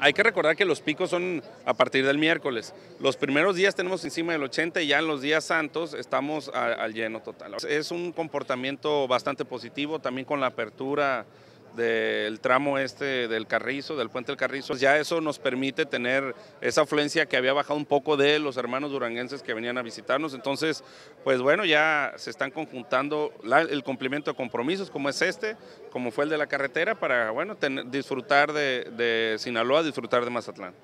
Hay que recordar que los picos son a partir del miércoles. Los primeros días tenemos encima del 80 y ya en los días santos estamos al lleno total. Es un comportamiento bastante positivo también con la apertura del tramo este del Carrizo, del puente del Carrizo. Ya eso nos permite tener esa afluencia que había bajado un poco de los hermanos duranguenses que venían a visitarnos. Entonces, pues bueno, ya se están conjuntando el cumplimiento de compromisos como es este, como fue el de la carretera, para bueno, disfrutar de Sinaloa, disfrutar de Mazatlán.